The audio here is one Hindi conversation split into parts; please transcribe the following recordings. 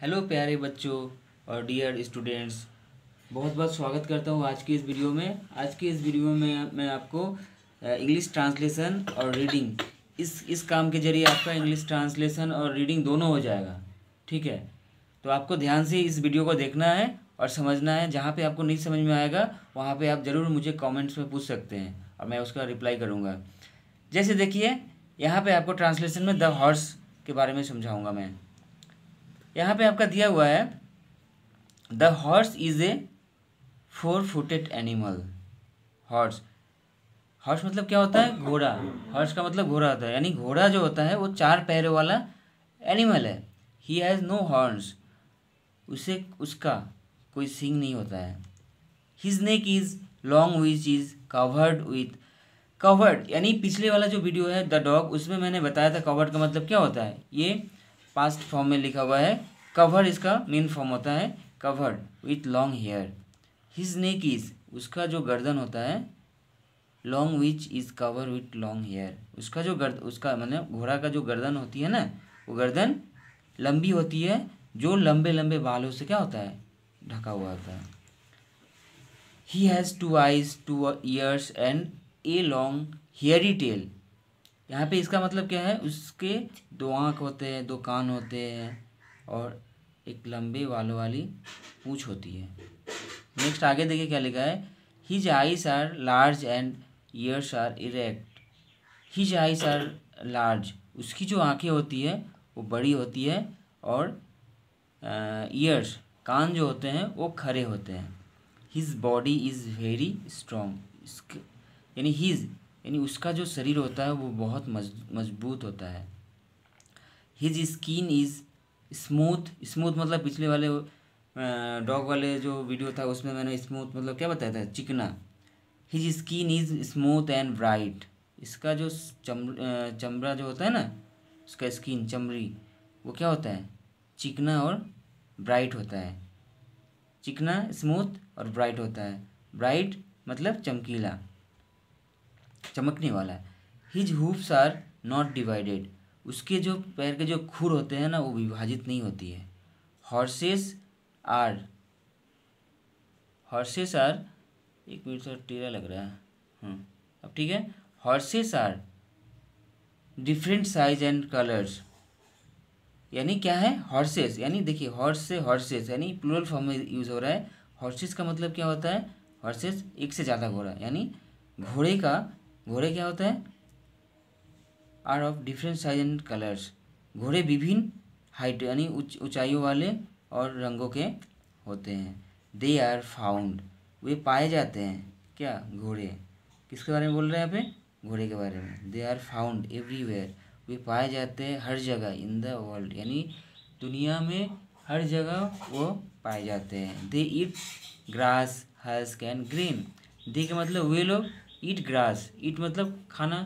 हेलो प्यारे बच्चों और डियर स्टूडेंट्स बहुत बहुत स्वागत करता हूँ आज की इस वीडियो में आज की इस वीडियो में मैं आपको इंग्लिश ट्रांसलेशन और रीडिंग इस इस काम के जरिए आपका इंग्लिश ट्रांसलेशन और रीडिंग दोनों हो जाएगा ठीक है तो आपको ध्यान से इस वीडियो को देखना है और समझना है जहाँ पर आपको नहीं समझ में आएगा वहाँ पर आप ज़रूर मुझे कॉमेंट्स में पूछ सकते हैं और मैं उसका रिप्लाई करूँगा जैसे देखिए यहाँ पर आपको ट्रांसलेशन में द हॉर्स के बारे में समझाऊँगा मैं यहाँ पे आपका दिया हुआ है the horse is a four footed animal horse horse मतलब क्या होता है घोड़ा हॉर्स का मतलब घोड़ा होता है यानी घोड़ा जो होता है वो चार पैरों वाला एनिमल है ही हैज़ नो हॉर्न्स उसे उसका कोई सिंग नहीं होता है his neck is long which is covered with covered यानी पिछले वाला जो वीडियो है द डॉग उसमें मैंने बताया था कवर्ड का मतलब क्या होता है ये पास्ट फॉर्म में लिखा हुआ है कवर इसका मेन फॉर्म होता है cover with long hair his neck is उसका जो गर्दन होता है long which is cover with long hair उसका जो गर्द उसका मतलब घोड़ा का जो गर्दन होती है ना वो गर्दन लंबी होती है जो लंबे लंबे बालों से क्या होता है ढका हुआ होता है he has two eyes two ears and a long hairy tail यहाँ पे इसका मतलब क्या है उसके दो आँख होते हैं दो कान होते हैं और एक लंबे वालों वाली पूछ होती है नेक्स्ट आगे देखिए क्या लिखा है his eyes are large and ears are erect his eyes are large उसकी जो आंखें होती है वो बड़ी होती है और ईयर्स कान जो होते हैं वो खड़े होते हैं his body is very strong इसके यानी हिज यानी उसका जो शरीर होता है वो बहुत मजबूत होता है his skin is smooth smooth मतलब पिछले वाले डॉग वाले जो वीडियो था उसमें मैंने स्मूथ मतलब क्या बताया था चिकना his skin is smooth and bright इसका जो चम चमड़ा जो होता है ना उसका स्किन चमड़ी वो क्या होता है चिकना और ब्राइट होता है चिकना स्मूथ और ब्राइट होता है ब्राइट मतलब चमकीला चमकने वाला है his hoofs are not divided उसके जो पैर के जो खुर होते हैं ना वो विभाजित नहीं होती है हॉर्सेस आर हॉर्सेस आर एक मिनट सर टीरा लग रहा है हम्म, अब ठीक है horses are different size and colours यानी क्या है हॉर्सेस यानी देखिए हॉर्स से हॉर्सेस यानी प्लूरल फॉर्म में यूज़ हो रहा है हॉर्सेस का मतलब क्या होता है हॉर्सेस एक से ज़्यादा घोड़ा यानी घोड़े का घोड़े क्या होता है are of different size and colours घोड़े विभिन्न हाइट यानी उच वाले और रंगों के होते हैं दे आर फाउंड वे पाए जाते हैं क्या घोड़े किसके बारे में बोल रहे हैं यहाँ पे घोड़े के बारे में दे आर फाउंड एवरीवेयर वे पाए जाते हैं हर जगह इन द वर्ल्ड यानी दुनिया में हर जगह वो पाए जाते हैं they eat grass husk and green they के मतलब वे लोग ईट ग्रास ईट मतलब खाना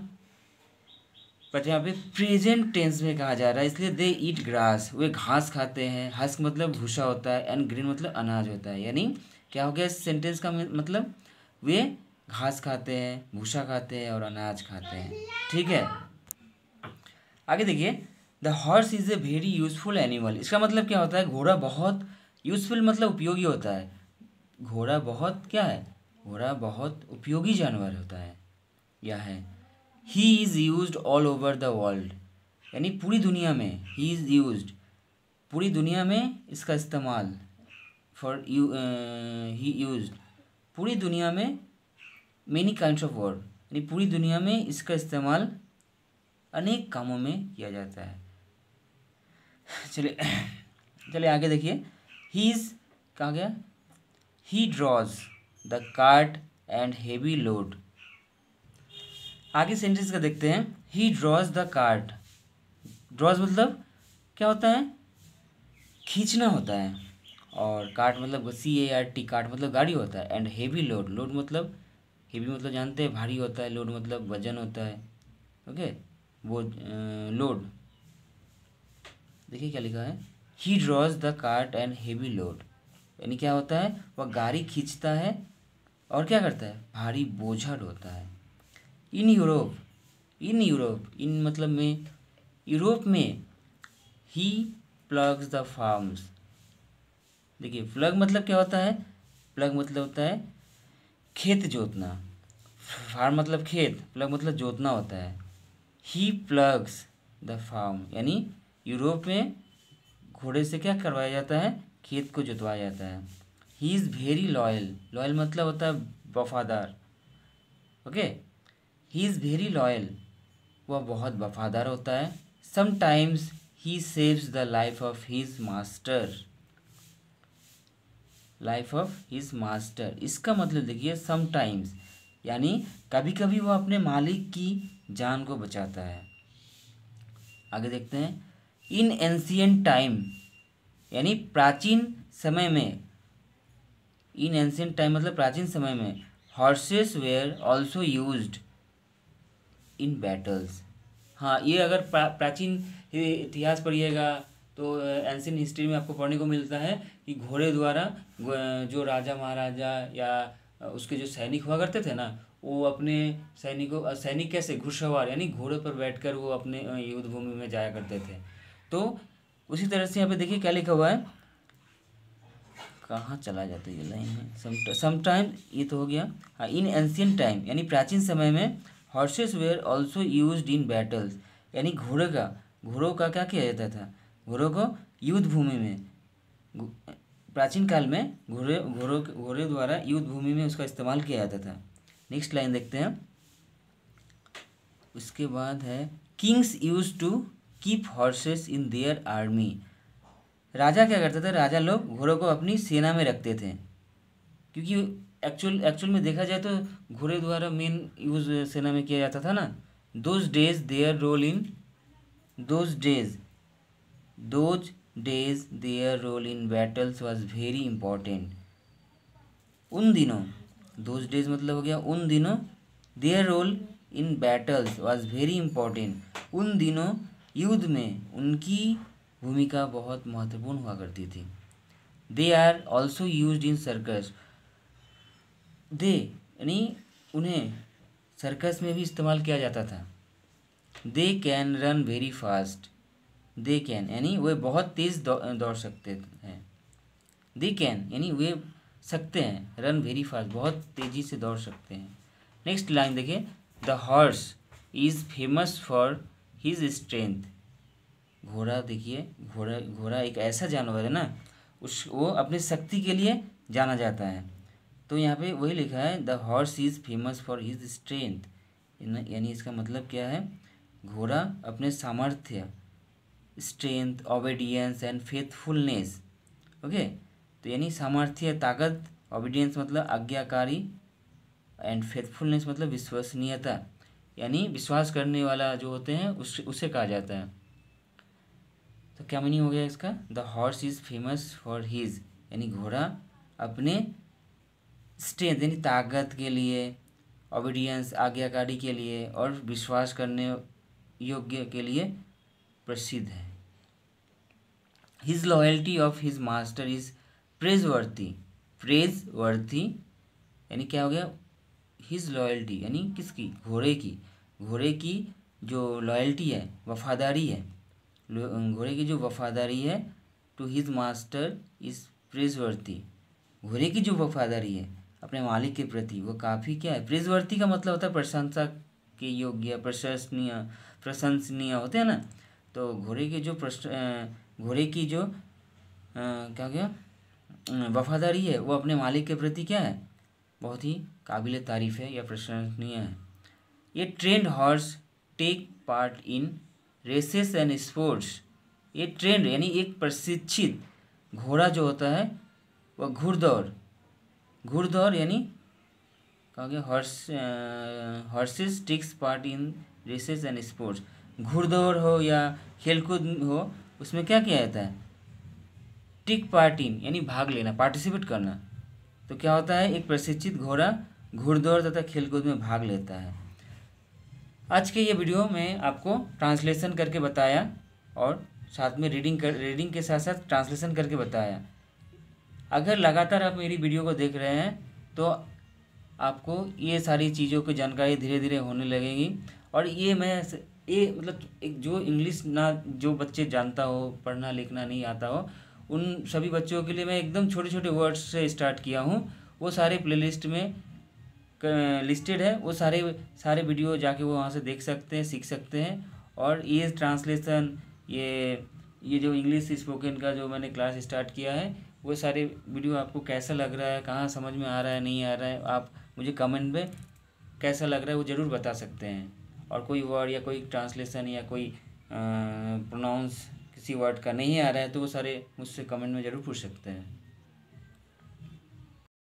बट यहाँ पे प्रेजेंट टेंस में कहा जा रहा है इसलिए दे ईट ग्रास वे घास खाते हैं हस्क मतलब भूसा होता है एंड ग्रीन मतलब अनाज होता है यानी क्या हो गया इस सेंटेंस का मतलब वे घास खाते हैं भूसा खाते हैं और अनाज खाते हैं ठीक है आगे देखिए the horse is a very useful animal इसका मतलब क्या होता है घोड़ा बहुत यूजफुल मतलब उपयोगी होता है घोड़ा बहुत क्या है घोड़ा बहुत उपयोगी जानवर होता है या है he is use all over the world यानी पूरी दुनिया में ही इज़ यूज पूरी दुनिया में इसका इस्तेमाल फॉर यू ही यूज पूरी दुनिया में मेनी काइंड ऑफ वर्ड यानी पूरी दुनिया में इसका इस्तेमाल अनेक कामों में किया जाता है चलिए चलिए आगे देखिए ही इज़ कहा गया he draws the cart and heavy load आगे सेंटेंस का देखते हैं he draws the cart draws मतलब क्या होता है खींचना होता है और कार्ट मतलब C A R T cart मतलब गाड़ी होता है एंड हेवी लोड लोड मतलब हेवी मतलब जानते हैं भारी होता है लोड मतलब वजन होता है ओके वो लोड देखिए क्या लिखा है he draws the cart and heavy load यानी क्या होता है वह गाड़ी खींचता है और क्या करता है भारी बोझा ढोता है in Europe in Europe in मतलब में यूरोप में ही प्लग्स द फार्म्स देखिए प्लग मतलब क्या होता है प्लग मतलब होता है खेत जोतना फार्म मतलब खेत प्लग मतलब जोतना होता है ही प्लग्स द फार्म यानी यूरोप में घोड़े से क्या करवाया जाता है खेत को जुतवाया जाता है he is very loyal loyal मतलब होता है वफादार okay he is very loyal वह बहुत वफादार होता है sometimes he saves the life of his master life of his master इसका मतलब देखिए समटाइम्स यानी कभी कभी वह अपने मालिक की जान को बचाता है आगे देखते हैं इन एंशियंट टाइम यानी प्राचीन समय में इन एंशियंट टाइम मतलब प्राचीन समय में horses were also use in battles हाँ ये अगर प्रा, प्राचीन इतिहास पढ़िएगा तो एंशियंट हिस्ट्री में आपको पढ़ने को मिलता है कि घोड़े द्वारा जो राजा महाराजा या उसके जो सैनिक हुआ करते थे ना वो अपने सैनिकों सैनिक कैसे घुड़सवार यानी घोड़े पर बैठकर वो अपने युद्ध भूमि में जाया करते थे तो उसी तरह से यहाँ पे देखिए क्या लिखा हुआ है कहाँ चला जाता है ये लाइन में समटाइम ये तो हो गया इन एंशियंट टाइम यानी प्राचीन समय में horses were also use in battles यानी घोड़े का घोड़ों का क्या किया जाता था घोड़ों को युद्ध भूमि में प्राचीन काल में घोड़े घोड़ों घोड़े द्वारा युद्ध भूमि में उसका इस्तेमाल किया जाता था नेक्स्ट लाइन देखते हैं उसके बाद है kings use to keep horses in their army राजा क्या करते थे राजा लोग घोड़ों को अपनी सेना में रखते थे क्योंकि एक्चुअल एक्चुअल में देखा जाए तो घोड़े द्वारा मेन यूज सेना में किया जाता था ना those days their role in those days those days their role in battles was very important उन दिनों दोज डेज मतलब हो गया उन दिनों their role in battles was very important उन दिनों युद्ध में उनकी भूमिका बहुत महत्वपूर्ण हुआ करती थी they are also use in circus they यानी उन्हें सर्कस में भी इस्तेमाल किया जाता था they can run very fast they can यानी वे बहुत तेज़ दौड़ सकते हैं दे कैन यानी वे सकते हैं रन वेरी फास्ट बहुत तेज़ी से दौड़ सकते हैं नेक्स्ट लाइन देखिए the horse is famous for his strength घोड़ा देखिए घोड़ा घोड़ा एक ऐसा जानवर है ना उस वो अपनी शक्ति के लिए जाना जाता है तो यहाँ पे वही लिखा है the horse is famous for his strength यानी इसका मतलब क्या है घोड़ा अपने सामर्थ्य strength obedience and faithfulness okay तो यानी सामर्थ्य ताकत ओबीडियंस मतलब आज्ञाकारी एंड फेथफुलनेस मतलब विश्वसनीयता यानी विश्वास करने वाला जो होते हैं उस उसे कहा जाता है तो क्या मीनिंग हो गया इसका the horse is famous for his यानी घोड़ा अपने स्ट्रेंथ यानी ताकत के लिए ओबीडियंस आज्ञाकारी के लिए और विश्वास करने योग्य के लिए प्रसिद्ध है his loyalty of his master is praiseworthy praiseworthy यानी क्या हो गया हिज लॉयल्टी यानी किसकी घोड़े की घोड़े की जो लॉयल्टी है वफादारी है घोड़े की जो वफादारी है to his master is praiseworthy घोड़े की जो वफादारी है अपने मालिक के प्रति वो काफ़ी क्या है प्रेजवर्ती का मतलब होता है प्रशंसा के योग्य प्रशंसनीय प्रशंसनीय होते हैं ना तो घोड़े के जो घोड़े की जो आ, क्या क्या वफादारी है वो अपने मालिक के प्रति क्या है बहुत ही काबिल तारीफ़ है या प्रशंसनीय है ये trained horse take part in races and sports ये ट्रेंड यानी एक प्रशिक्षित घोड़ा जो होता है वह घुड़दौड़ घुड़दौड़ यानी कहा गया horse horses takes part in races and sports घुड़दौड़ हो या खेलकूद हो उसमें क्या किया जाता है टिक पार्ट इन यानी भाग लेना पार्टिसिपेट करना तो क्या होता है एक प्रशिक्षित घोड़ा घुड़दौड़ तथा खेलकूद में भाग लेता है आज के ये वीडियो में आपको ट्रांसलेशन करके बताया और साथ में रीडिंग कर रीडिंग के साथ साथ ट्रांसलेशन करके बताया अगर लगातार आप मेरी वीडियो को देख रहे हैं तो आपको ये सारी चीज़ों की जानकारी धीरे धीरे होने लगेगी और ये मैं ये मतलब एक जो इंग्लिश ना जो बच्चे जानता हो पढ़ना लिखना नहीं आता हो उन सभी बच्चों के लिए मैं एकदम छोटे छोटे वर्ड्स से स्टार्ट किया हूँ वो सारे प्लेलिस्ट में लिस्टेड है वो सारे सारे वीडियो जाके वो वहाँ से देख सकते हैं सीख सकते हैं और ये ट्रांसलेशन ये ये जो इंग्लिश स्पोकन का जो मैंने क्लास स्टार्ट किया है वो सारे वीडियो आपको कैसा लग रहा है कहाँ समझ में आ रहा है नहीं आ रहा है आप मुझे कमेंट में कैसा लग रहा है वो ज़रूर बता सकते हैं और कोई वर्ड या कोई ट्रांसलेशन या कोई प्रोनाउंस किसी वर्ड का नहीं आ रहा है तो वो सारे मुझसे कमेंट में ज़रूर पूछ सकते हैं